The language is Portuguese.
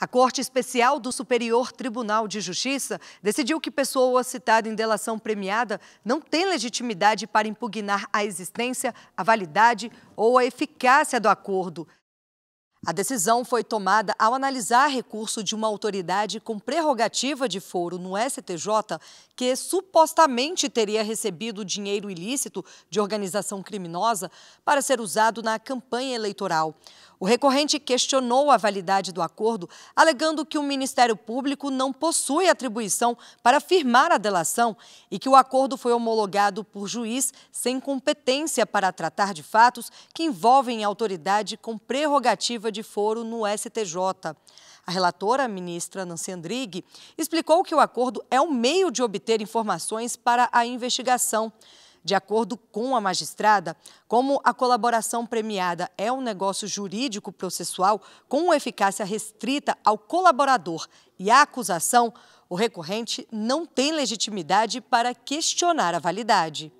A Corte Especial do Superior Tribunal de Justiça decidiu que pessoa citada em delação premiada não tem legitimidade para impugnar a existência, a validade ou a eficácia do acordo. A decisão foi tomada ao analisar recurso de uma autoridade com prerrogativa de foro no STJ, que supostamente teria recebido dinheiro ilícito de organização criminosa para ser usado na campanha eleitoral. O recorrente questionou a validade do acordo, alegando que o Ministério Público não possui atribuição para firmar a delação e que o acordo foi homologado por juiz sem competência para tratar de fatos que envolvem autoridade com prerrogativa de foro no STJ. A relatora, a ministra Nancy Andrighi, explicou que o acordo é um meio de obter informações para a investigação. De acordo com a magistrada, como a colaboração premiada é um negócio jurídico processual com eficácia restrita ao colaborador e à acusação, o recorrente não tem legitimidade para questionar a validade.